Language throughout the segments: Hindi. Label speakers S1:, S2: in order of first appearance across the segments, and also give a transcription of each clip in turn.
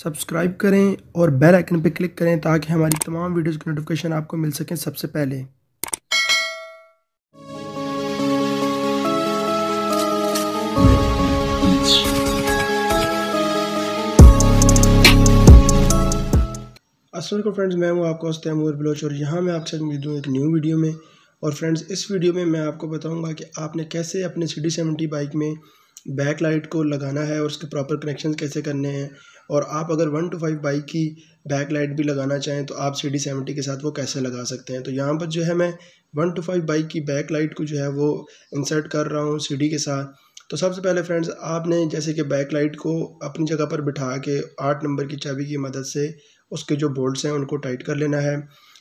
S1: सब्सक्राइब करें और बेल आइकन पर क्लिक करें ताकि हमारी तमाम वीडियोज़ की नोटिफिकेशन आपको मिल सकें सबसे पहले असल फ्रेंड्स मैं हूँ आपका उस तैमूर बलोच और यहाँ मैं आपसे मिलता हूँ एक न्यू वीडियो में और फ्रेंड्स इस वीडियो में मैं आपको बताऊंगा कि आपने कैसे अपने सी डी सेवेंटी बाइक में बैक लाइट को लगाना है और उसके प्रॉपर कनेक्शन कैसे करने हैं और आप अगर वन टू फाइव बाइक की बैक लाइट भी लगाना चाहें तो आप सी डी सेवेंटी के साथ वो कैसे लगा सकते हैं तो यहाँ पर जो है मैं वन टू फाइव बाइक की बैक लाइट को जो है वो इंसर्ट कर रहा हूँ सी डी के साथ तो सबसे पहले फ्रेंड्स आपने जैसे कि बैक लाइट को अपनी जगह पर बिठा के आठ नंबर की चाबी की मदद से उसके जो बोल्ट्स हैं उनको टाइट कर लेना है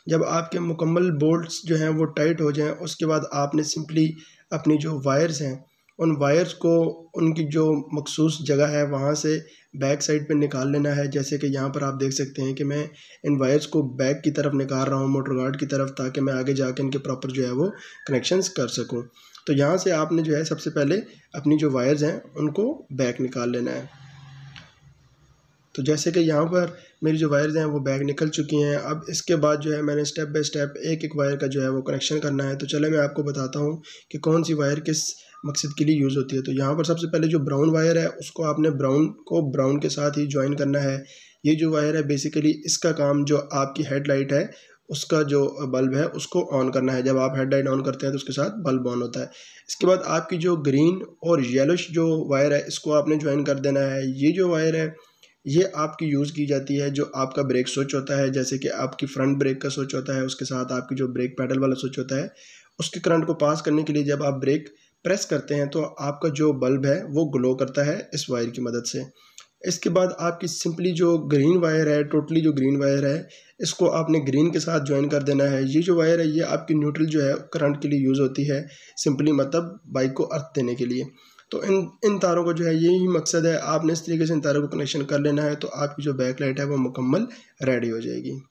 S1: जब आपके मुकम्मल बोल्ट्स जो हैं वो टाइट हो जाएँ उसके बाद आपने सिंपली अपनी जो वायर्स हैं उन वायर्स को उनकी जो मखसूस जगह है वहाँ से बैक साइड पे निकाल लेना है जैसे कि यहाँ पर आप देख सकते हैं कि मैं इन वायर्स को बैक की तरफ निकाल रहा हूँ मोटर गार्ड की तरफ ताकि मैं आगे कर इनके प्रॉपर जो है वो कनेक्शंस कर सकूँ तो यहाँ से आपने जो है सबसे पहले अपनी जो वायर्स हैं उनको बैक निकाल लेना है तो जैसे कि यहाँ पर मेरी जो वायर्स हैं वो बैग निकल चुकी हैं अब इसके बाद जो है मैंने स्टेप बाय स्टेप एक एक वायर का जो है वो कनेक्शन करना है तो चले मैं आपको बताता हूँ कि कौन सी वायर किस मकसद के लिए यूज़ होती है तो यहाँ पर सबसे पहले जो ब्राउन वायर है उसको आपने ब्राउन को ब्राउन के साथ ही ज्वाइन करना है ये जो वायर है बेसिकली इसका काम जो आपकी हेडलाइट है उसका जो बल्ब है उसको ऑन करना है जब आप हेडलाइट ऑन करते हैं तो उसके साथ बल्ब ऑन होता है इसके बाद आपकी जो ग्रीन और येलोश जो वायर है इसको आपने ज्वाइन कर देना है ये जो वायर है ये आपकी यूज़ की जाती है जो आपका ब्रेक स्विच होता है जैसे कि आपकी फ्रंट ब्रेक का स्विच होता है उसके साथ आपकी जो ब्रेक पैडल वाला स्विच होता है उसके करंट को पास करने के लिए जब आप ब्रेक प्रेस करते हैं तो आपका जो बल्ब है वो ग्लो करता है इस वायर की मदद से इसके बाद आपकी सिंपली जो ग्रीन वायर है टोटली जो ग्रीन वायर है इसको आपने ग्रीन के साथ ज्वाइन कर देना है ये जो वायर है ये आपकी न्यूट्रल जो है करंट के लिए यूज़ होती है सिंपली मतलब बाइक को अर्थ देने के लिए तो इन इन तारों को जो है यही मकसद है आपने इस तरीके से इन तारों को कनेक्शन कर लेना है तो आपकी जो बैक लाइट है वो मुकम्मल रेडी हो जाएगी